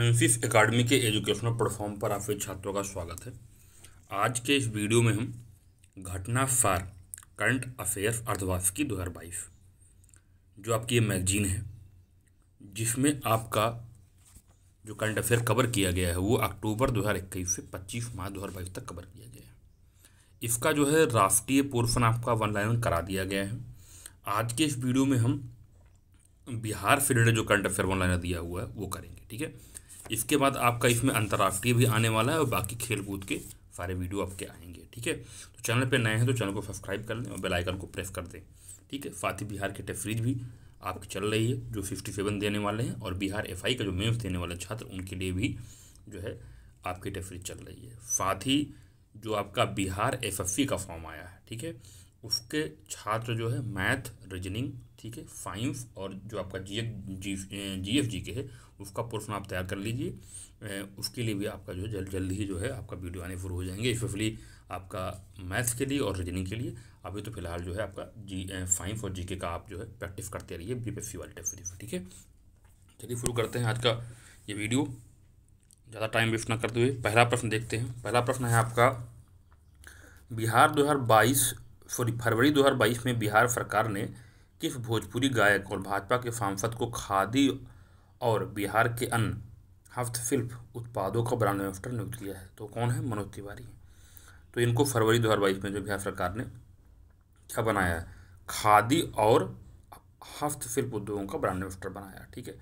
आइम्फिस academy के educational platform पर आप छात्रों का स्वागत है आज के इस वीडियो में हम घटना फार करंट अफेयर्स अर्धवार्षिकी दो हज़ार बाईस जो आपकी ये मैगजीन है जिसमें आपका जो करंट अफेयर कवर किया गया है वो अक्टूबर 2021 से 25 मार्च 2022 तक कवर किया गया है इसका जो है राष्ट्रीय पोर्शन आपका वन लाइन करा दिया गया है आज के इस वीडियो में हम बिहार से रिलेटेड जो करंट अफेयर वन लाइन दिया हुआ है वो करेंगे ठीक है इसके बाद आपका इसमें अंतर्राष्ट्रीय भी आने वाला है और बाकी खेल कूद के सारे वीडियो आपके आएंगे ठीक है तो चैनल पर नए हैं तो चैनल को सब्सक्राइब कर लें और बेलाइकन को प्रेस कर दें ठीक है साथ ही बिहार के टेस्ट भी आपकी चल रही है जो फिफ्टी सेवन देने वाले हैं और बिहार एफ का जो मेम्स देने वाले छात्र उनके लिए भी जो है आपकी टेस्ट चल रही है साथ ही जो आपका बिहार एफ का फॉर्म आया है ठीक है उसके छात्र जो है मैथ रीजनिंग ठीक है फाइव और जो आपका जी एफ जी जी एफ जी के है उसका पोर्सन आप तैयार कर लीजिए उसके लिए भी आपका जो है जल्द जल्द ही जो है आपका वीडियो आने शुरू हो जाएंगे स्पेशली आपका मैथ्स के लिए और रीजनिंग के लिए अभी तो फिलहाल जो है आपका जी फाइव और जी के का आप जो है प्रैक्टिस करते रहिए बी पी वाली टेस्ट ठीक है चलिए शुरू करते हैं आज का ये वीडियो ज़्यादा टाइम वेस्ट ना करते हुए पहला प्रश्न देखते हैं पहला प्रश्न है आपका बिहार दो सॉरी फरवरी दो में बिहार सरकार ने किस भोजपुरी गायक और भाजपा के सांसद को खादी और बिहार के अन्य हस्तशिल्प उत्पादों का ब्रांड एम्बेसडर नियुक्त किया है तो कौन है मनोज तिवारी तो इनको फरवरी दो में जो बिहार सरकार ने क्या बनाया है खादी और हस्तशिल्प उद्योगों का ब्रांड एम्बेसडर बनाया ठीक है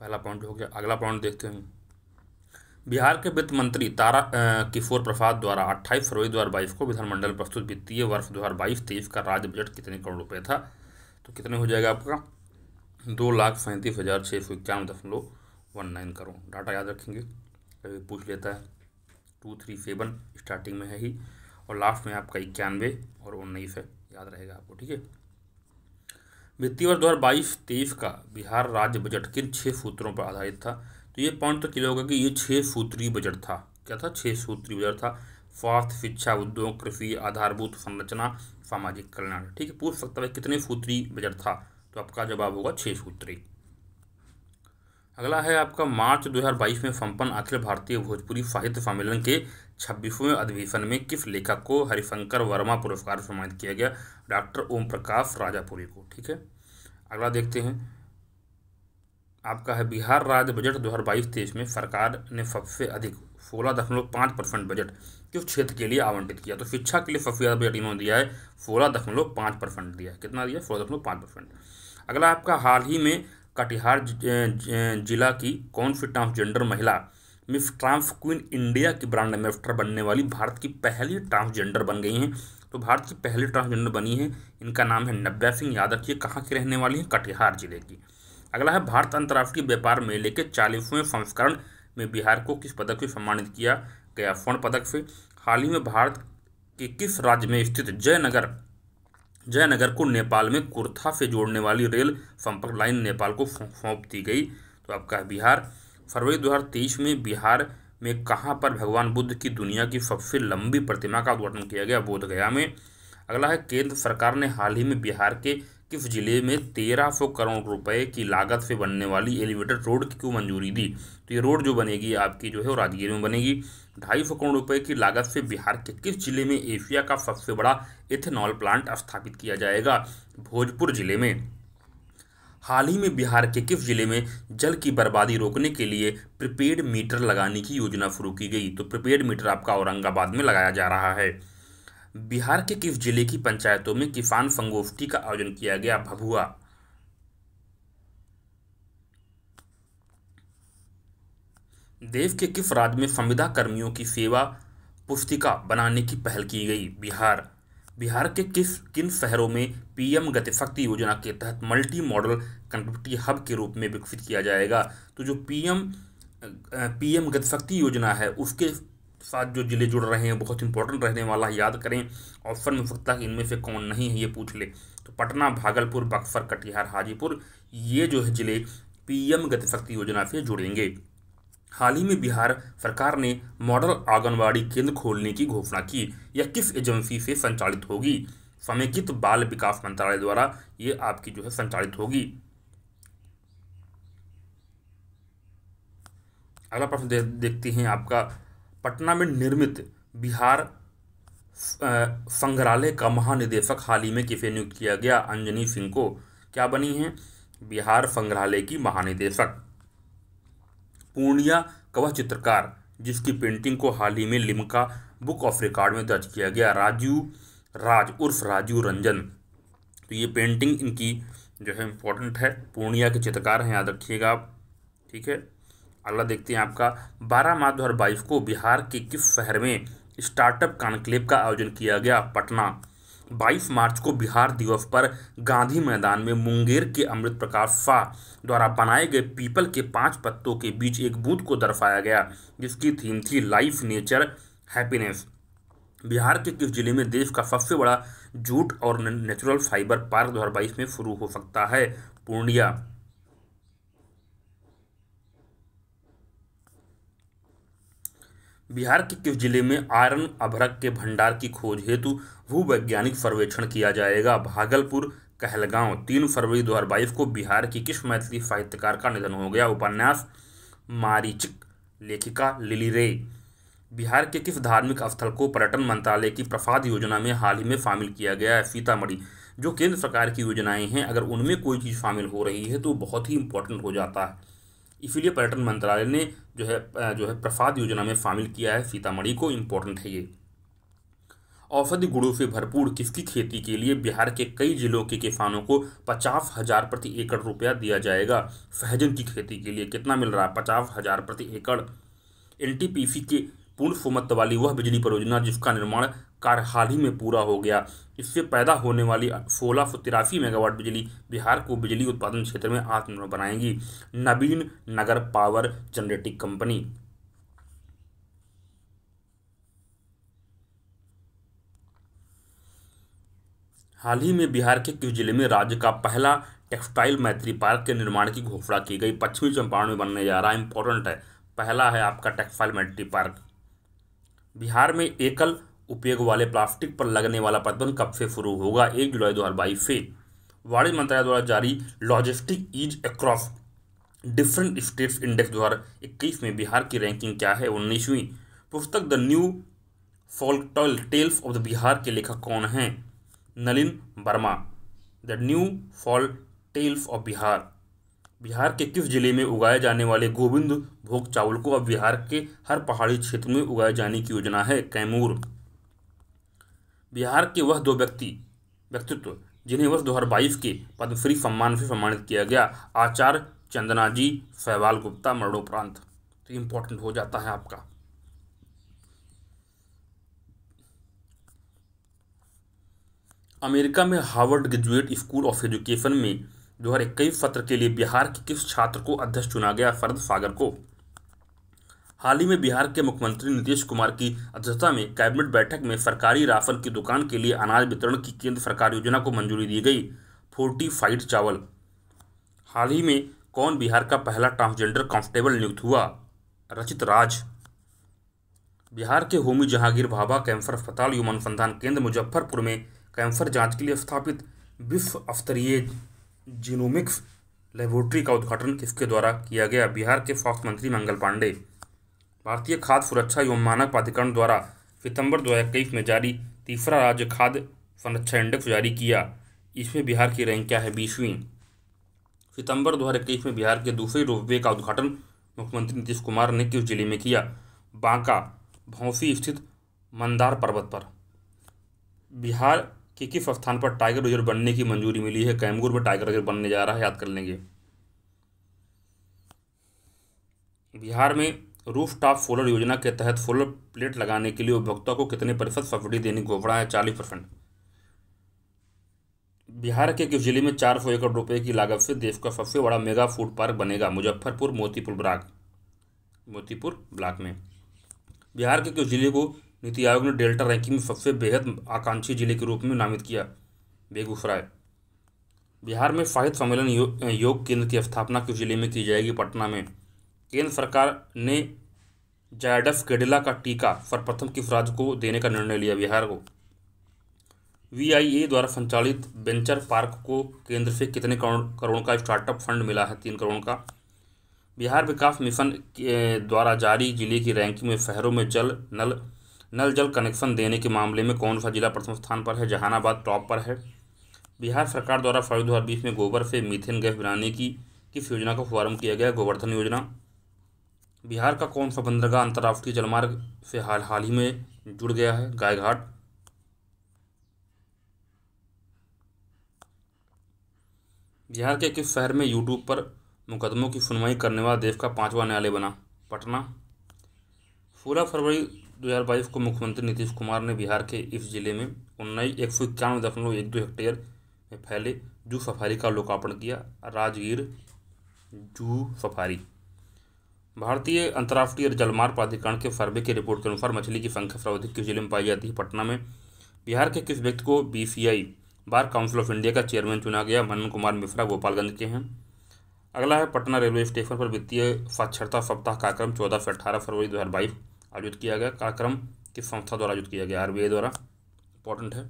पहला पॉइंट हो गया अगला पॉइंट देखते हैं बिहार के वित्त मंत्री तारा किशोर प्रसाद द्वारा 28 फरवरी दो को विधानमंडल प्रस्तुत वित्तीय वर्ष दो हजार का राज्य बजट कितने करोड़ रुपये था तो कितने हो जाएगा आपका दो लाख सैंतीस हज़ार छः सौ इक्यावन दशमलव वन नाइन करोड़ डाटा याद रखेंगे कभी पूछ लेता है टू थ्री सेवन स्टार्टिंग में है ही और लास्ट में आपका इक्यानवे और उन्नीस है याद रहेगा आपको ठीक है वित्तीय वर्ष दो हज़ार बाईस तेईस का बिहार राज्य बजट किन छः सूत्रों पर आधारित था तो ये पॉइंट तो क्लियर होगा कि ये छः सूत्रीय बजट था क्या था छः सूत्रीय बजट था स्वास्थ्य शिक्षा उद्योग कृषि आधारभूत संरचना सामाजिक कल्याण ठीक है पूछ सकता है कितने सूत्री बजट था तो आपका जवाब होगा छः सूत्री अगला है आपका मार्च 2022 में संपन्न अखिल भारतीय भोजपुरी साहित्य सम्मेलन के छब्बीसवें अधिवेशन में किस लेखक को हरिशंकर वर्मा पुरस्कार सम्मानित किया गया डॉक्टर ओम प्रकाश राजापुरी को ठीक है अगला देखते हैं आपका है बिहार राज्य बजट दो हज़ार बाईस तेईस में सरकार ने सबसे अधिक सोलह दशमलव पाँच परसेंट बजट किस क्षेत्र के लिए आवंटित किया तो शिक्षा के लिए सबसे ज़्यादा बजट इन्होंने दिया है सोलह दशमलव पाँच परसेंट दिया है कितना दिया सोलह दशमलव पाँच परसेंट अगला आपका हाल ही में कटिहार जिला की कौन सी ट्रांसजेंडर महिला मिस ट्रांस क्वीन इंडिया की ब्रांड एम्बेसडर बनने वाली भारत की पहली ट्रांसजेंडर बन गई हैं तो भारत की पहली ट्रांसजेंडर बनी है इनका नाम है नब्या सिंह याद रखिए कहाँ की रहने वाली हैं कटिहार जिले की अगला है भारत अंतर्राष्ट्रीय व्यापार मेले के चालीसवें संस्करण में बिहार को किस पदक से सम्मानित किया गया स्वर्ण पदक से हाल ही में भारत के किस राज्य में स्थित जयनगर जयनगर को नेपाल में कुर्था से जोड़ने वाली रेल संपर्क लाइन नेपाल को सौंप दी गई तो आपका बिहार फरवरी दो में बिहार में कहाँ पर भगवान बुद्ध की दुनिया की सबसे लंबी प्रतिमा का उद्घाटन किया गया बोधगया में अगला है केंद्र सरकार ने हाल ही में बिहार के किस जिले में तेरह सौ करोड़ रुपए की लागत से बनने वाली एलिवेटेड रोड को मंजूरी दी तो ये रोड जो बनेगी आपकी जो है वो राजगीर में बनेगी ढाई सौ करोड़ रुपए की लागत से बिहार के किस जिले में एशिया का सबसे बड़ा इथेनॉल प्लांट स्थापित किया जाएगा भोजपुर जिले में हाल ही में बिहार के किस जिले में जल की बर्बादी रोकने के लिए प्रीपेड मीटर लगाने की योजना शुरू की गई तो प्रीपेड मीटर आपका औरंगाबाद में लगाया जा रहा है बिहार के किस जिले की पंचायतों में किसान संगोष्ठी का आयोजन किया गया भभुआ देश के किस राज्य में संविदा कर्मियों की सेवा पुस्तिका बनाने की पहल की गई बिहार बिहार के किस किन शहरों में पीएम गतिशक्ति योजना के तहत मल्टी मॉडल कनेक्टिविटी हब के रूप में विकसित किया जाएगा तो जो पीएम पीएम गतिशक्ति योजना है उसके साथ जो ज़िले जुड़ रहे हैं बहुत इंपॉर्टेंट रहने वाला है याद करें ऑप्शन में सकता है इनमें से कौन नहीं है ये पूछ ले तो पटना भागलपुर बक्सर कटिहार हाजीपुर ये जो है ज़िले पीएम गतिशक्ति योजना से जुड़ेंगे हाल ही में बिहार सरकार ने मॉडल आंगनबाड़ी केंद्र खोलने की घोषणा की यह किस एजेंसी से संचालित होगी समेकित बाल विकास मंत्रालय द्वारा ये आपकी जो है संचालित होगी अगला प्रश्न दे, देखते हैं आपका पटना में निर्मित बिहार संग्रहालय का महानिदेशक हाल ही में किसे नियुक्त किया गया अंजनी सिंह को क्या बनी है बिहार संग्रहालय की महानिदेशक पूर्णिया कवह चित्रकार जिसकी पेंटिंग को हाल ही में लिमका बुक ऑफ रिकॉर्ड में दर्ज किया गया राजू राज उर्फ राजू रंजन तो ये पेंटिंग इनकी जो है इम्पोर्टेंट है पूर्णिया के चित्रकार हैं याद रखिएगा आप ठीक है अगला देखते हैं आपका बारह मार्च दो हज़ार बाईस को बिहार के किस शहर में स्टार्टअप कॉन्क्लेव का आयोजन किया गया पटना 22 मार्च को बिहार दिवस पर गांधी मैदान में मुंगेर के अमृत प्रकाश शाह द्वारा बनाए गए पीपल के पांच पत्तों के बीच एक बूथ को दर्शाया गया जिसकी थीम थी लाइफ नेचर हैप्पीनेस बिहार के किस जिले में देश का सबसे बड़ा जूट और नेचुरल फाइबर पार्क दो में शुरू हो सकता है पूर्णिया बिहार के किस जिले में आयरन अभरक के भंडार की खोज हेतु भूवैज्ञानिक सर्वेक्षण किया जाएगा भागलपुर कहलगांव तीन फरवरी दो को बिहार की किस मैथिली साहित्यकार का निधन हो गया उपन्यास मारीचिक लेखिका लिली रे बिहार के किस धार्मिक स्थल को पर्यटन मंत्रालय की प्रसाद योजना में हाल ही में शामिल किया गया है सीतामढ़ी जो केंद्र सरकार की योजनाएं हैं अगर उनमें कोई चीज़ शामिल हो रही है तो बहुत ही इंपॉर्टेंट हो जाता है इसीलिए पर्यटन मंत्रालय ने जो है जो है प्रसाद योजना में शामिल किया है सीतामढ़ी को इम्पोर्टेंट है ये औषधि गुड़ों से भरपूर किसकी खेती के लिए बिहार के कई जिलों के किसानों को पचास हजार प्रति एकड़ रुपया दिया जाएगा सहजन की खेती के लिए कितना मिल रहा है पचास हजार प्रति एकड़ एन के पूर्ण सुमत्व वाली वह बिजली परियोजना जिसका निर्माण कार्य हाल ही में पूरा हो गया इससे पैदा होने वाली सोलह सौ तिरासी मेगावाट बिजली बिहार को बिजली उत्पादन क्षेत्र में आत्मनिर्भर बनाएगी Navin Nagar power generating company हाल ही में बिहार के किस जिले में राज्य का पहला टेक्सटाइल मैत्री पार्क के निर्माण की घोषणा की गई पश्चिमी चंपारण में बनने जा रहा है इंपॉर्टेंट है पहला है आपका टेक्सटाइल मैत्री पार्क बिहार में एकल उपयोग वाले प्लास्टिक पर लगने वाला प्रतिबंध कब से शुरू होगा एक जुलाई दो हज़ार बाईस से वाणिज्य मंत्रालय द्वारा जारी logistic ease across different states index दो हज़ार इक्कीस में बिहार की रैंकिंग क्या है उन्नीसवीं पुस्तक the new tall tales of the Bihar के लेखक कौन हैं Nalin Verma the new tall tales of Bihar Bihar के किस जिले में उगाए जाने वाले गोविंद भोग चावल को अब बिहार के हर पहाड़ी क्षेत्र में उगाए जाने की योजना है कैमूर बिहार के वह दो व्यक्ति व्यक्तित्व जिन्हें वर्ष बाईस के पद्मश्री सम्मान से सम्मानित किया गया आचार्य चंदना जी सहवाल गुप्ता मरणोपरांत तो इम्पोर्टेंट हो जाता है आपका अमेरिका में Harvard graduate school of education में दो इक्कीस सत्र के लिए बिहार के किस छात्र को अध्यक्ष चुना गया फरद सागर को हाल ही में बिहार के मुख्यमंत्री नीतीश कुमार की अध्यक्षता में कैबिनेट बैठक में सरकारी राशन की दुकान के लिए अनाज वितरण की केंद्र सरकार योजना को मंजूरी दी गई फोर्टीफाइड चावल हाल ही में कौन बिहार का पहला ट्रांसजेंडर कांस्टेबल नियुक्त हुआ रचित राज बिहार के होमी जहांगीर भाभा कैंसर अस्पताल युवा अनुसंधान केंद्र मुजफ्फरपुर में कैंसर जांच के लिए स्थापित विश्व स्तरीय जीनोमिक्स लेबोरेटरी का उद्घाटन किसके द्वारा किया गया बिहार के स्वास्थ्य मंत्री मंगल पांडे भारतीय खाद्य सुरक्षा एवं मानक प्राधिकरण द्वारा सितंबर दो में जारी तीसरा राज्य खाद्य संरक्षा इंडेक्स जारी किया इसमें बिहार की रैंक क्या है बीसवीं सितंबर दो में बिहार के दूसरे रोपवे का उद्घाटन मुख्यमंत्री नीतीश कुमार ने किस जिले में किया बांका भौसी स्थित मंदार पर्वत पर बिहार के किस स्थान पर टाइगर रिजर्व बनने की मंजूरी मिली है कैमगुर में टाइगर रिजर्व बनने जा रहा है याद कर लेंगे बिहार में रूफ टॉप सोलर योजना के तहत सोलर प्लेट लगाने के लिए उपभोक्ता को कितने प्रतिशत सब्सिडी देने को पड़ा है चालीस परसेंट बिहार के किस जिले में चार सौ एकड़ रुपए की लागत से देश का सबसे बड़ा मेगा फूड पार्क बनेगा मुजफ्फरपुर मोतीपुर ब्लाक मोतीपुर ब्लाक में बिहार के किस जिले को नीति आयोग ने डेल्टा रैंकिंग में सबसे बेहद आकांक्षी जिले के रूप में नामित किया बेगूसराय बिहार में साहित्य सम्मेलन यो, योग केंद्र की स्थापना किस जिले में की जाएगी पटना में केंद्र सरकार ने जायडस गडिला का टीका पर प्रथम राज्य को देने का निर्णय लिया बिहार को वीआईए द्वारा संचालित वेंचर पार्क को केंद्र से कितने करोड़ करोड़ का स्टार्टअप फंड मिला है तीन करोड़ का बिहार विकास मिशन के द्वारा जारी जिले की रैंकिंग में शहरों में जल नल नल जल कनेक्शन देने के मामले में कौन सा जिला प्रथम स्थान पर है जहानाबाद टॉप पर है बिहार सरकार द्वारा फरवरी दो में गोबर से मीथेन गैस बनाने की किस योजना का शुभारंभ किया गया गोवर्धन योजना बिहार का कौन सा बंदरगाह अंतर्राष्ट्रीय जलमार्ग से हाल हाल ही में जुड़ गया है गायघाट बिहार के किस शहर में यूट्यूब पर मुकदमों की सुनवाई करने वाला देश का पांचवा न्यायालय बना पटना सोलह फरवरी 2022 को मुख्यमंत्री नीतीश कुमार ने बिहार के इस जिले में उन्नीस एक सौ इक्यानवे दशमलव एक दो हेक्टेयर में फैले जू सफारी का लोकार्पण किया राजगीर जू सफारी भारतीय अंतर्राष्ट्रीय जलमार्ग प्राधिकरण के सर्वे की रिपोर्ट के अनुसार मछली की संख्या सर्वाधिक किस जिले में पाई जाती है पटना में बिहार के किस व्यक्ति को BCI bar council of India का चेयरमैन चुना गया मनन कुमार मिश्रा गोपालगंज के हैं अगला है पटना रेलवे स्टेशन पर वित्तीय साक्षरता सप्ताह कार्यक्रम चौदह से अठारह फरवरी दो आयोजित किया गया कार्यक्रम किस संस्था द्वारा आयोजित किया गया आरबीआई द्वारा इंपॉर्टेंट है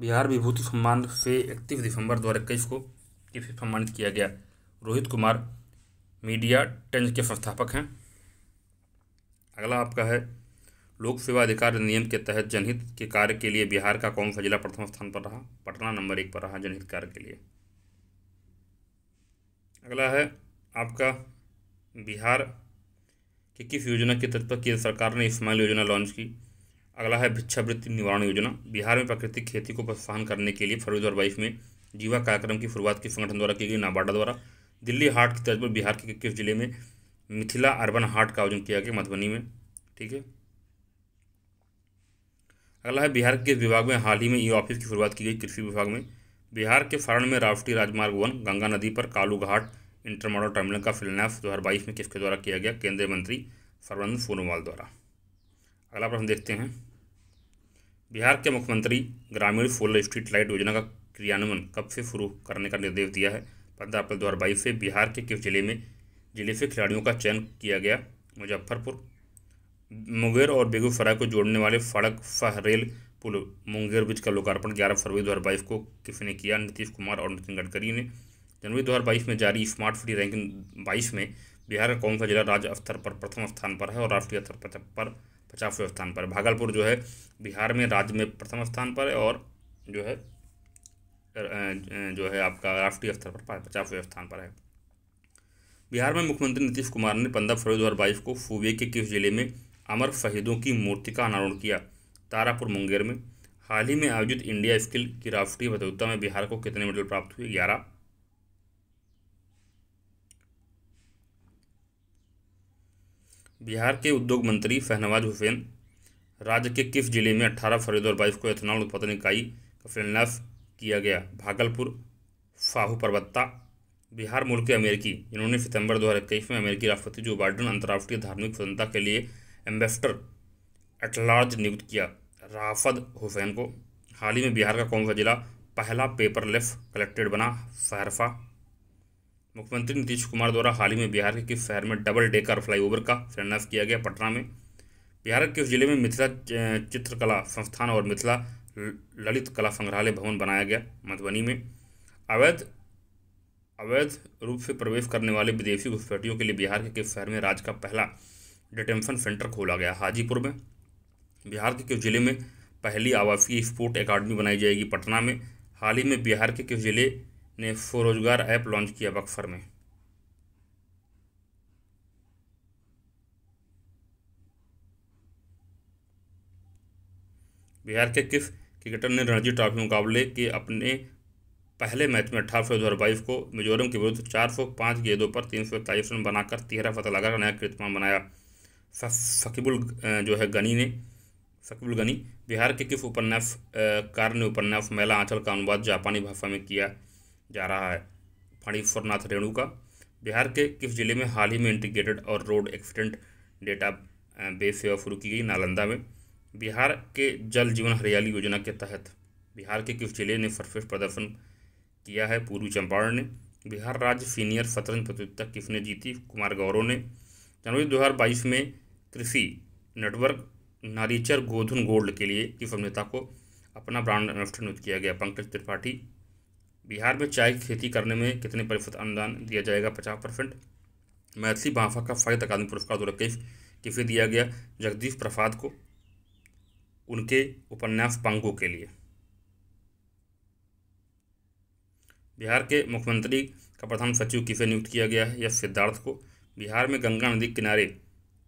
बिहार विभूति सम्मान से इकतीस दिसंबर दो को किसे सम्मानित किया गया रोहित कुमार मीडिया टेंज के संस्थापक हैं अगला आपका है लोक सेवा अधिकार नियम के तहत जनहित के कार्य के लिए बिहार का कौन सा जिला प्रथम स्थान पर रहा पटना नंबर एक पर रहा जनहित कार्य के लिए अगला है आपका बिहार की किस योजना के तहत केंद्र सरकार ने इस्माइल योजना लॉन्च की अगला है भिक्षावृत्ति निवारण योजना बिहार में प्राकृतिक खेती को प्रोत्साहन करने के लिए फरवरी दो में जीवा कार्यक्रम की शुरुआत की संगठन द्वारा की गई नाबार्डा द्वारा दिल्ली हाट की तर्ज पर बिहार के किस जिले में मिथिला अर्बन हाट का आयोजन किया गया मधुबनी में ठीक है अगला है बिहार के विभाग में हाल ही में ई ऑफिस की शुरुआत की गई कृषि विभाग में बिहार के फरण में राष्ट्रीय राजमार्ग वन गंगा नदी पर कालू घाट इंटरमॉडल टर्मिनल का शिलान्यास दो हज़ार बाईस में किसके द्वारा किया गया केंद्रीय मंत्री सर्वानंद सोनोवाल द्वारा अगला प्रश्न देखते हैं बिहार के मुख्यमंत्री ग्रामीण सोलर स्ट्रीट लाइट योजना का क्रियान्वयन कब से शुरू करने का निर्देश दिया है पंद्रह अप्रैल दो हज़ार बाईस से बिहार के किस जिले में जिले से खिलाड़ियों का चयन किया गया मुजफ्फरपुर मुंगेर और बेगूसराय को जोड़ने वाले सड़क फह रेल पुल मुंगेर ब्रिज का लोकार्पण 11 फरवरी दो को किसने किया नीतीश कुमार और नितिन गडकरी ने जनवरी दो में जारी स्मार्ट सिटी रैंकिंग बाईस में बिहार का कौन सा जिला राज्य स्तर पर प्रथम स्थान पर है और राष्ट्रीय स्तर पर पचासवें स्थान पर भागलपुर जो है बिहार में राज्य में प्रथम स्थान पर है और जो है जो है आपका राष्ट्रीय स्तर पर पचासवें स्थान पर है बिहार में मुख्यमंत्री नीतीश कुमार ने पंद्रह फरवरी दो बाईस को फूबे के किस जिले में अमर शहीदों की मूर्ति का अनावरण किया तारापुर मुंगेर में हाल ही में आयोजित इंडिया स्किल की राष्ट्रीय प्रतियोगिता में बिहार को कितने मेडल प्राप्त हुए ग्यारह बिहार के उद्योग मंत्री शहनवाज हुसैन राज्य के किस जिले में अठारह फरवरी दो बाईस को एथेनॉल उत्पादन इकाई का शिलान्यास किया गया भागलपुर फाहू पर्वत्ता बिहार मूल के अमेरिकी इन्होंने सितंबर 2021 में अमेरिकी राष्ट्रपति जो बाइडन अंतर्राष्ट्रीय धार्मिक स्वतंत्रता के लिए एम्बेसडर एटलार्ज नियुक्त किया राफद हुसैन को हाल ही में बिहार का कौन सा जिला पहला पेपरलेस कलेक्टेड बना सहरफा मुख्यमंत्री नीतीश कुमार द्वारा हाल ही में बिहार के किस शहर में डबल डेकर फ्लाईओवर का शिलान्यास किया गया पटना में बिहार के किस जिले में मिथिला चित्रकला संस्थान और मिथिला ललित कला संग्रहालय भवन बनाया गया मधुबनी में अवैध अवैध रूप से प्रवेश करने वाले विदेशी घुसपैठियों के लिए बिहार के किस शहर में राज्य का पहला डिटेंशन सेंटर खोला गया हाजीपुर में बिहार के किस जिले में पहली आवासीय स्पोर्ट अकाडमी बनाई जाएगी पटना में हाल ही में बिहार के किस जिले ने स्वरोजगार ऐप लॉन्च किया बक्सर में बिहार के किस क्रिकेटर ने रणजी ट्रॉफी मुकाबले के अपने पहले मैच में अठारह फरवरी दो को मिजोरम के विरुद्ध चार सौ पाँच गेंदों पर तीन सौ इकतालीस रन बनाकर तेरह फतह लगाकर नया कीर्तिमान बनाया सकीबुल जो है गनी ने सकीबुल गनी बिहार के किस उपन्यास कार ने उपन्यास मेला आंचल का अनुवाद जापानी भाषा में किया जा रहा है फणीश्वरनाथ रेणु का बिहार के किस जिले में हाल ही में इंटीग्रेटेड और रोड एक्सीडेंट डेटा बेस सेवा शुरू की गई नालंदा में बिहार के जल जीवन हरियाली योजना के तहत बिहार के किस जिले ने सर्वश्रेष्ठ प्रदर्शन किया है पूर्वी चंपारण ने बिहार राज्य सीनियर शतरंज प्रतियोगिता किसने जीती कुमार गौरव ने जनवरी दो में कृषि नेटवर्क नारीचर गोधुन गोल्ड के लिए किस अभिनेता को अपना ब्रांड एम्बेसडर नियुक्त किया गया पंकज त्रिपाठी बिहार में चाय की खेती करने में कितने प्रतिशत अनुदान दिया जाएगा पचास परसेंट मैथिली बांफा का फायद अकादमी पुरस्कार दो किसे दिया गया जगदीश प्रसाद को उनके उपन्यास पंगु के लिए बिहार के मुख्यमंत्री का प्रथम सचिव किसे नियुक्त किया गया है यह सिद्धार्थ को बिहार में गंगा नदी किनारे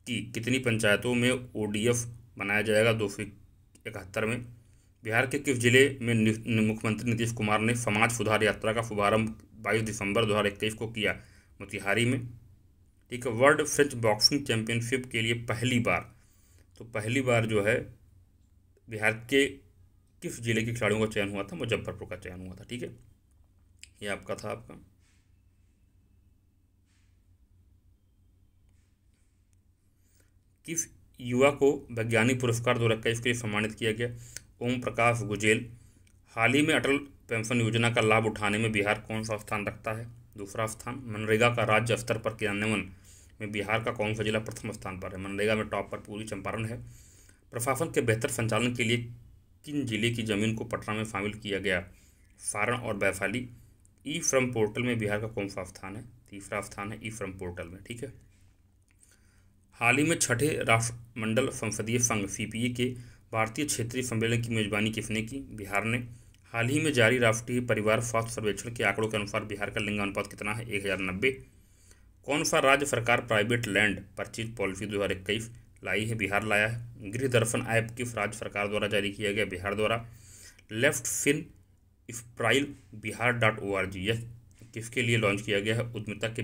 की कितनी पंचायतों में ओ बनाया जाएगा दो सौ इकहत्तर में बिहार के किस जिले में मुख्यमंत्री नीतीश कुमार ने समाज सुधार यात्रा का शुभारंभ बाईस दिसंबर दो हज़ार इक्कीस को किया मोतिहारी में ठीक है वर्ल्ड फ्रेंच बॉक्सिंग चैंपियनशिप के लिए पहली बार तो पहली बार जो है बिहार के किस जिले के खिलाड़ियों का चयन हुआ था मुजफ्फरपुर का चयन हुआ था ठीक है ये आपका था आपका किस युवा को वैज्ञानिक पुरस्कार दो रखा इसके लिए सम्मानित किया गया ओम प्रकाश गुजेल हाल ही में अटल पेंशन योजना का लाभ उठाने में बिहार कौन सा स्थान रखता है दूसरा स्थान मनरेगा का राज्य स्तर पर क्रियान्वयन में बिहार का कौन सा जिला प्रथम स्थान पर है मनरेगा में टॉप पर पूरी चंपारण है प्रशासन के बेहतर संचालन के लिए किन जिले की जमीन को पटना में शामिल किया गया सारण और वैशाली ई फ्रम पोर्टल में बिहार का कौन सा स्थान है तीसरा स्थान है ई फ्रम पोर्टल में ठीक है हाल ही में छठे राष्ट्रमंडल संसदीय संघ सी के भारतीय क्षेत्रीय सम्मेलन की मेजबानी किसने की बिहार ने हाल ही में जारी राष्ट्रीय परिवार स्वास्थ्य सर्वेक्षण के आंकड़ों के अनुसार बिहार का लिंगानुपात कितना है एक हज़ार नब्बे कौन सा राज्य सरकार प्राइवेट लैंड परचेज पॉलिसी दो हज़ार इक्कीस लाई है बिहार लाया है गृह दर्शन ऐप किस राज्य सरकार द्वारा जारी किया गया बिहार द्वारा लेफ्ट फिन इफ्राइल Bihar dot O R G यह किसके लिए लॉन्च किया गया है उद्यमिता के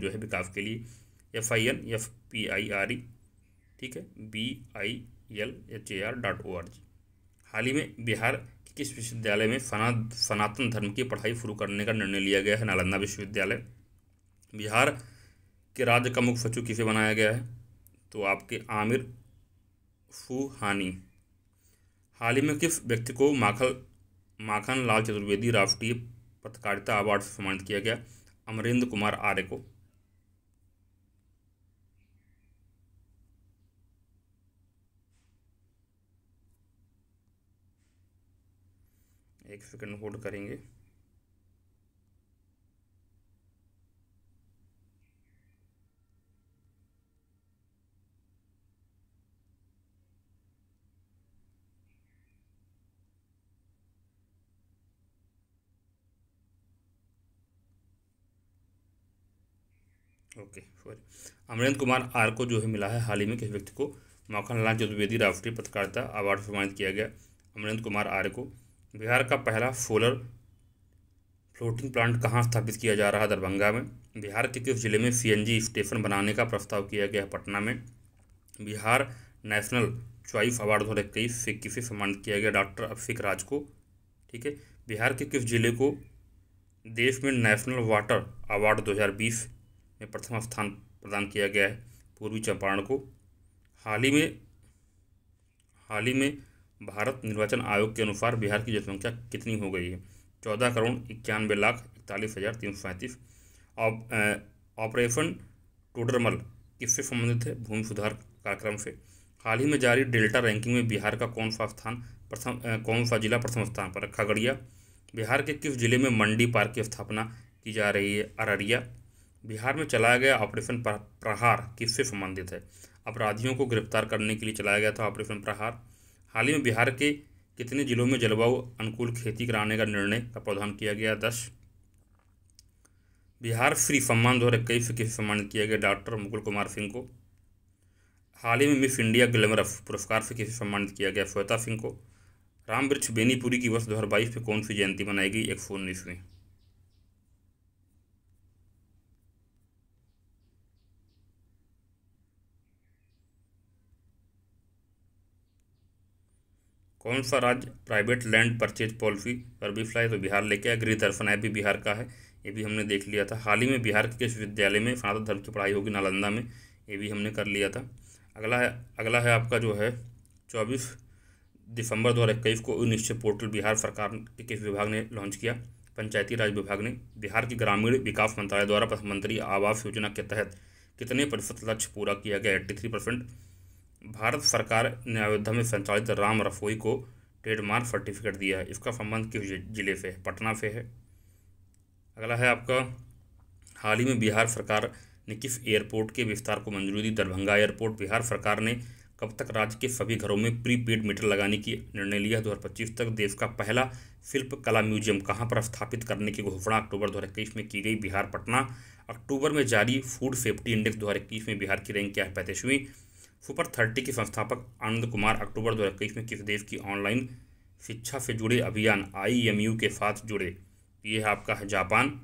जो है विकास के लिए F I N F P I R E ठीक है B I L H A R dot O R G हाल ही में बिहार के किस विश्वविद्यालय में फना सनातन धर्म की पढ़ाई शुरू करने का निर्णय लिया गया है नालंदा विश्वविद्यालय बिहार के राज्य का मुख्य सचिव किसे बनाया गया है तो आपके आमिर फूहानी हाल ही में किस व्यक्ति को माखल माखन लाल चतुर्वेदी राष्ट्रीय पत्रकारिता अवार्ड से सम्मानित किया गया अमरेंद्र कुमार आर्य को एक सेकंड होल्ड करेंगे okay sorry Amrendra Kumar R को जो है मिला है हाल ही में किस व्यक्ति को माखन लाल चतुर्वेदी राष्ट्रीय पत्रकारिता अवार्ड सम्मानित किया गया अमरेंद्र कुमार आर्य को बिहार का पहला सोलर फ्लोटिंग प्लांट कहाँ स्थापित किया जा रहा है दरभंगा में बिहार के किस जिले में सीएनजी स्टेशन बनाने का प्रस्ताव किया गया है पटना में बिहार नेशनल च्वाइस अवार्ड दो हज़ार इक्कीस से किसे सम्मानित किया गया डॉक्टर अभिषेक राज को ठीक है बिहार के किस जिले को देश में नेशनल वाटर अवार्ड 2020 में प्रथम स्थान प्रदान किया गया है पूर्वी चंपारण को हाल ही में हाल ही में भारत निर्वाचन आयोग के अनुसार बिहार की जनसंख्या कितनी हो गई है चौदह करोड़ इक्यानवे लाख इकतालीस हज़ार तीन सौ सैंतीस ऑपरेशन टोडरमल किससे संबंधित है भूमि सुधार कार्यक्रम से हाल ही में जारी डेल्टा रैंकिंग में बिहार का कौन सा स्थान प्रथम कौन सा जिला प्रथम स्थान पर रखा बिहार के किस जिले में मंडी पार्क की स्थापना की जा रही है अररिया बिहार में चलाया गया ऑपरेशन प्रहार किससे संबंधित है अपराधियों को गिरफ्तार करने के लिए चलाया गया था ऑपरेशन प्रहार हाल ही में बिहार के कितने जिलों में जलवायु अनुकूल खेती कराने का निर्णय का प्रावधान किया गया दस बिहार श्री सम्मान दो हज़ार इक्कीस किसे सम्मानित किया गया डॉक्टर मुकुल कुमार सिंह को हाल ही में मिस इंडिया ग्लैमरफ पुरस्कार से किसे सम्मानित किया गया श्वेता सिंह को राम वृक्ष बेनीपुरी की वर्ष दो हज़ार बाईस में कौन सी जयंती मनाई गई एक सौ उन्नीसवीं कौन सा राज्य प्राइवेट लैंड परचेज पॉलिसी पर भी फ्लाई तो बिहार लेके आया गृह दर्शन ऐप भी बिहार का है ये भी हमने देख लिया था हाल ही में बिहार के विश्वविद्यालय में सनातन धर्म की पढ़ाई होगी नालंदा में ये भी हमने कर लिया था अगला है अगला है आपका जो है चौबीस दिसंबर दो हज़ार इक्कीस को निश्चय पोर्टल बिहार सरकार के किस विभाग ने लॉन्च किया पंचायती राज विभाग ने बिहार के ग्रामीण विकास मंत्रालय द्वारा प्रधानमंत्री आवास योजना के तहत कितने प्रतिशत लक्ष्य पूरा किया गया एट्टी थ्री परसेंट भारत सरकार ने अयोध्या में संचालित राम रसोई को ट्रेडमार्क सर्टिफिकेट दिया है इसका संबंध किस जिले से है पटना से है अगला है आपका हाल ही में बिहार सरकार ने किस एयरपोर्ट के विस्तार को मंजूरी दी दरभंगा एयरपोर्ट बिहार सरकार ने कब तक राज्य के सभी घरों में प्रीपेड मीटर लगाने की निर्णय लिया दो तक देश का पहला शिल्प कला म्यूजियम कहाँ पर स्थापित करने की घोषणा अक्टूबर दो में की गई बिहार पटना अक्टूबर में जारी फूड सेफ्टी इंडेक्स दो में बिहार की रैंक क्या है पैंतीसवीं सुपर थर्टी के संस्थापक आनंद कुमार अक्टूबर दो में किस देश की ऑनलाइन शिक्षा से जुड़े अभियान आई के साथ जुड़े ये है आपका है जापान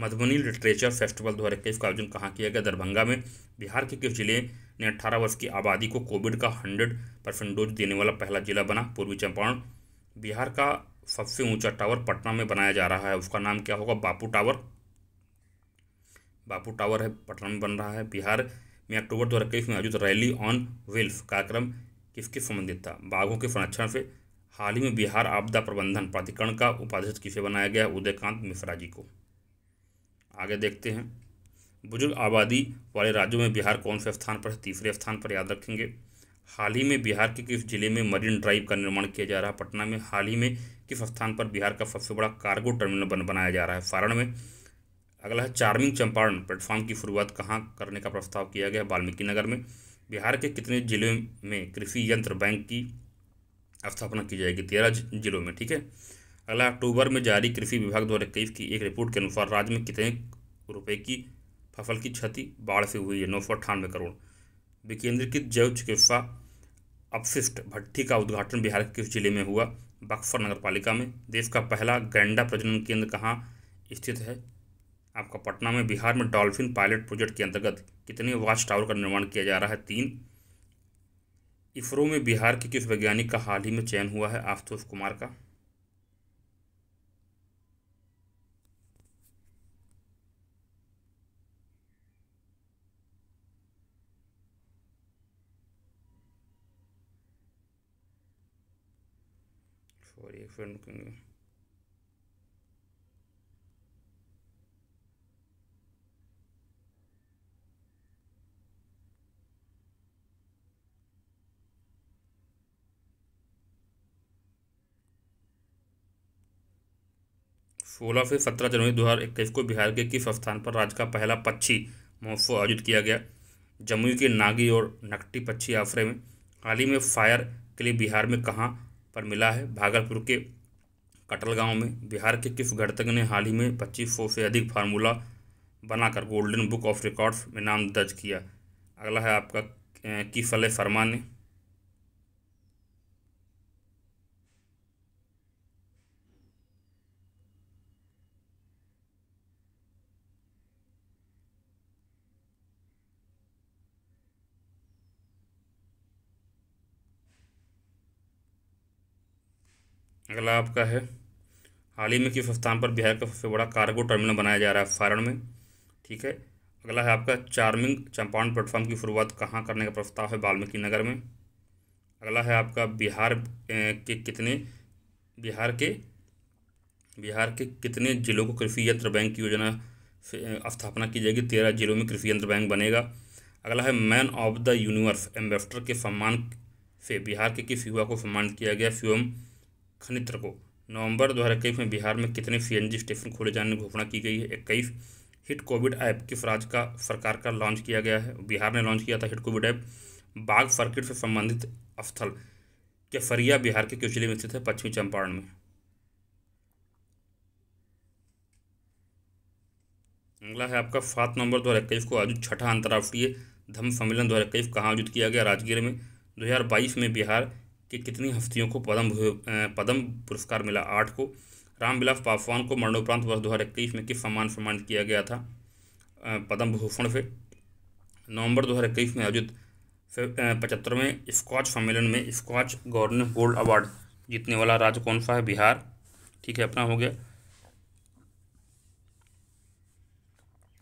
मधुबनी लिटरेचर फेस्टिवल दो का आयोजन कहाँ किया गया दरभंगा में बिहार के किस जिले ने 18 वर्ष की आबादी को कोविड का हंड्रेड परसेंट डोज देने वाला पहला जिला बना पूर्वी चंपारण बिहार का सबसे ऊंचा टावर पटना में बनाया जा रहा है उसका नाम क्या होगा बापू टावर बापू टावर है पटना में बन रहा है बिहार में अक्टूबर दो हज़ार इक्कीस में आयोजित रैली ऑन वेल्फ कार्यक्रम किसके संबंधित था बाघों के संरक्षण से हाल ही में बिहार आपदा प्रबंधन प्राधिकरण का उपाध्यक्ष किसे बनाया गया उदयकांत मिश्रा जी को आगे देखते हैं बुजुर्ग आबादी वाले राज्यों में बिहार कौन से स्थान पर है तीसरे स्थान पर याद रखेंगे हाल ही में बिहार के किस जिले में मरीन ड्राइव का निर्माण किया जा रहा है पटना में हाल ही में किस स्थान पर बिहार का सबसे बड़ा कार्गो टर्मिनल बन बनाया जा रहा है सारण में अगला है चार्मिंग चंपारण प्लेटफॉर्म की शुरुआत कहाँ करने का प्रस्ताव किया गया है वाल्मीकि नगर में बिहार के कितने जिलों में कृषि यंत्र बैंक की स्थापना की जाएगी तेरह जिलों में ठीक है अगला अक्टूबर में जारी कृषि विभाग द्वारा इक्कीस की एक रिपोर्ट के अनुसार राज्य में कितने रुपए की फसल की क्षति बाढ़ से हुई है नौ सौ अट्ठानवे करोड़ विकेंद्रीकृत जैव चिकित्सा अपशिष्ट भट्टी का उद्घाटन बिहार के किस जिले में हुआ बक्सर नगर पालिका में देश का पहला गैंडा प्रजनन केंद्र कहाँ स्थित है आपका पटना में बिहार में डॉल्फिन पायलट प्रोजेक्ट के अंतर्गत कितने वॉच टावर का निर्माण किया जा रहा है तीन इसरो में बिहार के किस वैज्ञानिक का हाल ही में चयन हुआ है आशुतोष कुमार का सॉरी एक फ्रेंड सोलह से सत्रह जनवरी दो हज़ार इक्कीस को बिहार के किस स्थान पर राज्य का पहला पक्षी महोत्सव आयोजित किया गया जमुई के नागी और नकटी पक्षी आश्रय में हाल ही में फायर के लिए बिहार में कहाँ पर मिला है भागलपुर के कटलगांव में बिहार के किस घटक ने हाल ही में पच्चीस सौ से अधिक फार्मूला बनाकर गोल्डन बुक ऑफ रिकॉर्ड्स में नाम दर्ज किया अगला है आपका किसले शर्मा ने अगला आपका है हाल ही में किस स्थान पर बिहार का सबसे बड़ा कार्गो टर्मिनल बनाया जा रहा है फारण में ठीक है अगला है आपका चार्मिंग चंपारण प्लेटफॉर्म की शुरुआत कहाँ करने का प्रस्ताव है वाल्मीकि नगर में अगला है आपका बिहार के कितने बिहार के बिहार के कितने जिलों को कृषि यंत्र बैंक की योजना से स्थापना की जाएगी तेरह जिलों में कृषि यंत्र बैंक बनेगा अगला है Man of the Universe ambassador के सम्मान से बिहार के किस युवा को सम्मानित किया गया एवं खनित्र को नवंबर 2021 में बिहार में कितने सीएनजी स्टेशन खोले जाने की घोषणा की गई है इक्कीस हिट कोविड ऐप किस राज्य का सरकार का लॉन्च किया गया है बिहार ने लॉन्च किया था हिट कोविड ऐप बाघ सर्किट से संबंधित स्थल फरिया बिहार के किस जिले में स्थित है पश्चिमी चंपारण में अगला है आपका सात नवंबर दो हज़ार इक्कीस को आयोजित छठा अंतर्राष्ट्रीय धम्म सम्मेलन दो हज़ार इक्कीस कहाँ आयोजित किया गया राजगीर में दो हज़ार बाईस में बिहार कि कितनी हस्तियों को पद्म पद्म पुरस्कार मिला आठ को रामविलास पासवान को मरणोपरांत वर्ष दो हज़ार इक्कीस में किस सम्मान सम्मानित किया गया था पद्म भूषण से नवंबर दो हज़ार इक्कीस में आयोजित पचहत्तरवें स्कॉच सम्मेलन में स्कॉच गवर्नर गोल्ड अवार्ड जीतने वाला राज्य कौन सा है बिहार ठीक है अपना हो गया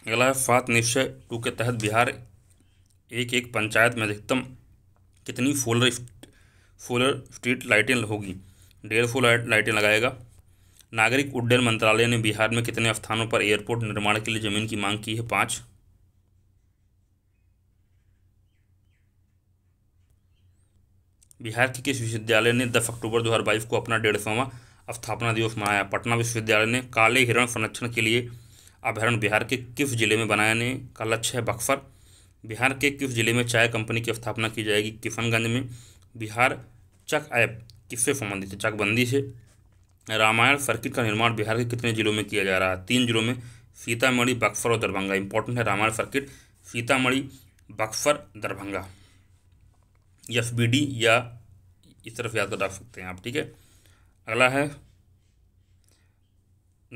अगला है सात निश्चय टू के तहत बिहार एक एक पंचायत में अधिकतम कितनी सोलर सोलर स्ट्रीट लाइटें होगी डेढ़ सौ लाइटें लगाएगा नागरिक उड्डयन मंत्रालय ने बिहार में कितने स्थानों पर एयरपोर्ट निर्माण के लिए जमीन की मांग की है पाँच बिहार के किस विश्वविद्यालय ने 10 अक्टूबर 2022 को अपना डेढ़ सौवा स्थापना दिवस मनाया पटना विश्वविद्यालय ने काले हिरण संरक्षण के लिए अभ्यारण बिहार के किस जिले में बनाने का लक्ष्य है बक्सर बिहार के किस जिले में चाय कंपनी की स्थापना की जाएगी किशनगंज में बिहार चक ऐप किससे संबंधित है चकबंदी से रामायण सर्किट का निर्माण बिहार के कितने जिलों में किया जा रहा है तीन जिलों में सीतामढ़ी बक्सर और दरभंगा इंपॉर्टेंट है Ramayan circuit Sitamarhi Buxar Darbhanga F B D या इस तरफ याद रख सकते हैं आप ठीक है अगला है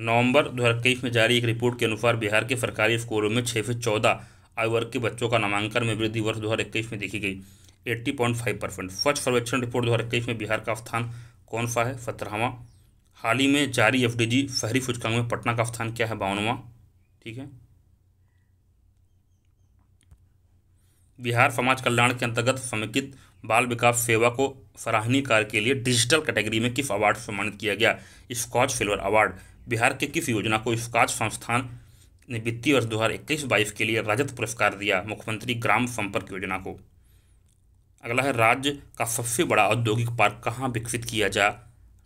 नवंबर 2021 में जारी एक रिपोर्ट के अनुसार बिहार के सरकारी स्कूलों में छः से चौदह आयु वर्ग के बच्चों का नामांकन में वृद्धि वर्ष इक्कीस में देखी गई एट्टी पॉइंट फाइव परसेंट स्वच्छ सर्वेक्षण रिपोर्ट दो हज़ार इक्कीस में बिहार का स्थान कौन सा है सत्रहवा हाल ही में जारी एफ डी जी शहरी सूचकांक में पटना का स्थान क्या है बावनवा ठीक है बिहार समाज कल्याण के अंतर्गत समेकित बाल विकास सेवा को सराहनीय कार्य के लिए डिजिटल कैटेगरी में किस अवार्ड सम्मानित किया गया स्कॉच सिल्वर अवार्ड बिहार के किस योजना को स्कॉच संस्थान ने वित्तीय वर्ष दो हज़ार इक्कीस बाईस के लिए रजत पुरस्कार दिया मुख्यमंत्री ग्राम संपर्क योजना को अगला है राज्य का सबसे बड़ा औद्योगिक पार्क कहाँ विकसित किया जा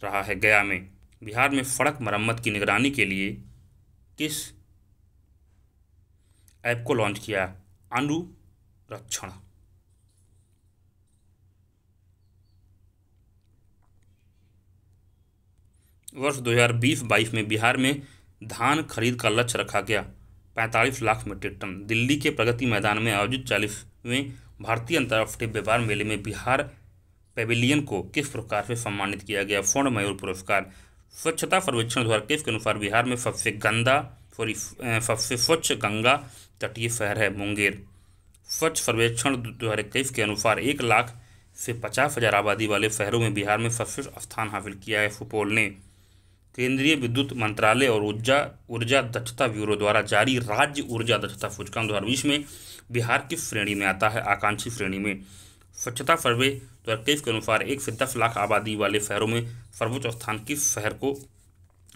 रहा है गया में बिहार में सड़क मरम्मत की निगरानी के लिए किस ऐप को लॉन्च किया रक्षण वर्ष 2020-22 में बिहार में धान खरीद का लक्ष्य रखा गया 45 लाख मीट्रिक टन दिल्ली के प्रगति मैदान में आयोजित चालीसवें भारतीय अंतर्राष्ट्रीय व्यापार मेले में बिहार पेविलियन को किस प्रकार से सम्मानित किया गया स्वर्ण मयूर पुरस्कार स्वच्छता सर्वेक्षण द्वारा किस के अनुसार बिहार में सबसे गंदा सॉरी सबसे स्वच्छ गंगा तटीय शहर है मुंगेर स्वच्छ सर्वेक्षण दो हज़ार इक्कीस के अनुसार एक लाख से पचास हज़ार आबादी वाले शहरों में बिहार में सबसे स्थान हासिल किया है सुपौल ने केंद्रीय विद्युत मंत्रालय और ऊर्जा ऊर्जा दक्षता ब्यूरो द्वारा जारी राज्य ऊर्जा दक्षता सूचकांक दो हज़ार बीस में बिहार किस श्रेणी में आता है आकांक्षी श्रेणी में स्वच्छता सर्वे दो हज़ार तेईस के अनुसार एक से दस लाख आबादी वाले शहरों में सर्वोच्च स्थान किस शहर को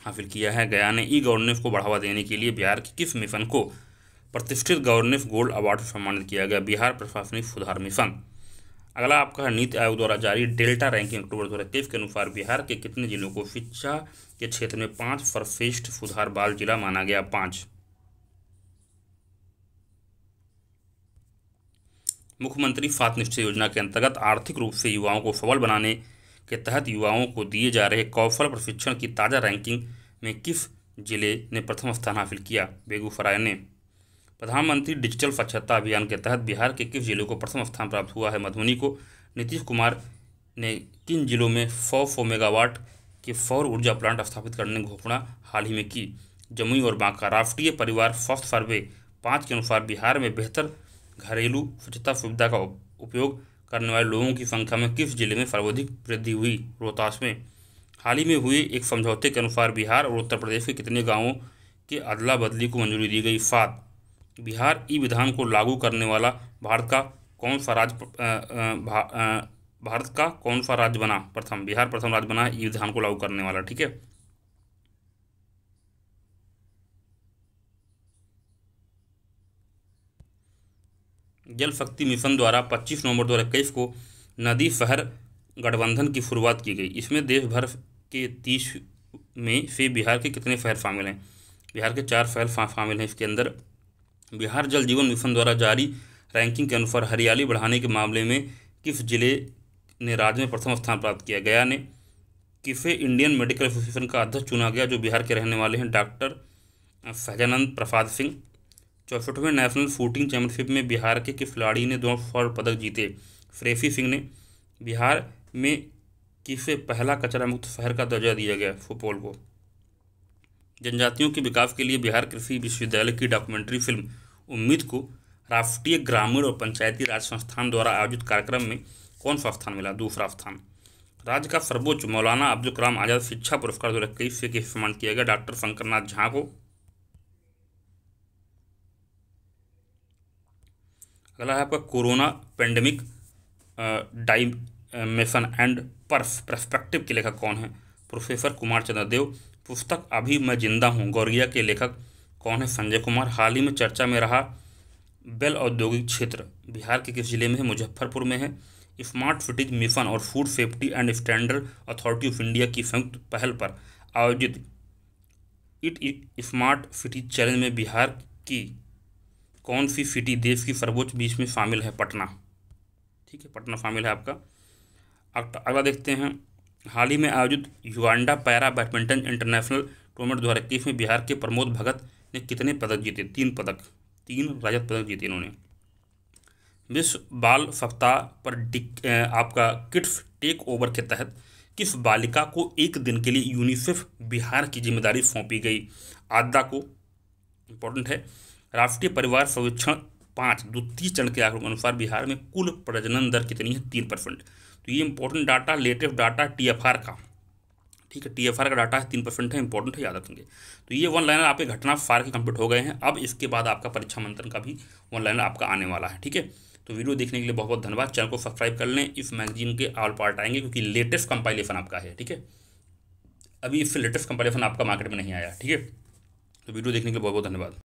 हासिल किया है गया ने ई गवर्नेंस को बढ़ावा देने के लिए बिहार के किस मिशन को प्रतिष्ठित गवर्नेंस गोल्ड अवार्ड से सम्मानित किया गया बिहार प्रशासनिक सुधार मिशन अगला आपका है नीति आयोग द्वारा जारी डेल्टा रैंकिंग अक्टूबर दो हज़ार तेईस के अनुसार बिहार के कितने जिलों को शिक्षा के क्षेत्र में पाँच सर्वश्रेष्ठ सुधार बाल जिला माना गया पाँच मुख्यमंत्री फात निश्चय योजना के अंतर्गत आर्थिक रूप से युवाओं को सबल बनाने के तहत युवाओं को दिए जा रहे कौशल प्रशिक्षण की ताज़ा रैंकिंग में किस जिले ने प्रथम स्थान हासिल किया बेगूसराय ने प्रधानमंत्री डिजिटल साक्षरता अभियान के तहत बिहार के किस जिले को प्रथम स्थान प्राप्त हुआ है मधुबनी को नीतीश कुमार ने किन जिलों में सौ सौ मेगावाट के सौर ऊर्जा प्लांट स्थापित करने की घोषणा हाल ही में की जमुई और बांका राष्ट्रीय परिवार स्वास्थ्य सर्वे पाँच के अनुसार बिहार में बेहतर घरेलू स्वच्छता सुविधा का उपयोग करने वाले लोगों की संख्या में किस जिले में सर्वाधिक वृद्धि हुई रोहतास में हाल ही में हुए एक समझौते के अनुसार बिहार और उत्तर प्रदेश के कितने गाँवों के अदला बदली को मंजूरी दी गई सात बिहार ई विधान को लागू करने वाला भारत का कौन सा राज्य भा, भारत का कौन सा राज्य बना प्रथम बिहार प्रथम राज्य बना ई विधान को लागू करने वाला ठीक है जल शक्ति मिशन द्वारा 25 नवंबर दो हज़ार को नदी शहर गठबंधन की शुरुआत की गई इसमें देश भर के तीस में से बिहार के कितने शहर शामिल हैं बिहार के चार शहर शामिल हैं इसके अंदर बिहार जल जीवन मिशन द्वारा जारी रैंकिंग के अनुसार हरियाली बढ़ाने के मामले में किस जिले ने राज्य में प्रथम स्थान प्राप्त किया गया ने किसे इंडियन मेडिकल एसोसिएशन का अध्यक्ष चुना गया जो बिहार के रहने वाले हैं डॉक्टर सहजानंद प्रसाद सिंह चौसठवें नेशनल शूटिंग चैंपियनशिप में बिहार के किस खिलाड़ी ने दो स्वर्ण पदक जीते फ्रेसी सिंह ने बिहार में किसे पहला कचरा मुक्त शहर का दर्जा दिया गया सुपौल को जनजातियों के विकास के लिए बिहार कृषि विश्वविद्यालय की डॉक्यूमेंट्री फिल्म उम्मीद को राष्ट्रीय ग्रामीण और पंचायती राज संस्थान द्वारा आयोजित कार्यक्रम में कौन सा स्थान मिला दूसरा स्थान राज्य का सर्वोच्च मौलाना अब्दुल कलाम आज़ाद शिक्षा पुरस्कार दो हज़ार इक्कीस से सम्मान किया गया डॉक्टर शंकरनाथ झा को अगला है आपका कोरोना पेंडेमिक डाइमेशन एंड पर्स प्रस्पेक्टिव के लेखक कौन है प्रोफेसर कुमार चंद्रदेव पुस्तक अभी मैं जिंदा हूँ गौरिया के लेखक कौन है संजय कुमार हाल ही में चर्चा में रहा बेल औद्योगिक क्षेत्र बिहार के किस जिले में है मुजफ्फरपुर में है स्मार्ट सिटीज मिशन और food safety and standard authority of India की संयुक्त पहल पर आयोजित eat, eat smart city challenge में बिहार की कौन सी सिटी देश की सर्वोच्च बीच में शामिल है पटना ठीक है पटना शामिल है आपका अगला देखते हैं हाल ही में आयोजित Uganda para badminton international tournament दो हज़ार इक्कीस में बिहार के प्रमोद भगत ने कितने पदक जीते तीन पदक तीन रजत पदक जीते इन्होंने विश्व बाल सप्ताह पर आपका किट्स टेक ओवर के तहत किस बालिका को एक दिन के लिए यूनिसेफ बिहार की जिम्मेदारी सौंपी गई आदा को इम्पोर्टेंट है राष्ट्रीय परिवार सर्वेक्षण पाँच द्वितीय चरण के आंकड़ों के अनुसार बिहार में कुल प्रजनन दर कितनी है तीन परसेंट तो ये important data latest data T का ठीक है टी का डाटा है तीन परसेंट है इंपॉर्टेंट है याद रखेंगे तो ये वन लाइनर आपके घटना फार के कंप्लीट हो गए हैं अब इसके बाद आपका परीक्षा मंथन का भी वन लाइनर आपका आने वाला है ठीक है तो वीडियो देखने के लिए बहुत बहुत धन्यवाद चैनल को सब्सक्राइब कर लें इस मैगजीन के ऑल पार्ट आएंगे क्योंकि लेटेस्ट कंपाइलेशन आपका है ठीक है अभी इससे लेटेस्ट कंपाइलेशन आपका मार्केट में नहीं आया ठीक है तो वीडियो देखने के लिए बहुत बहुत धन्यवाद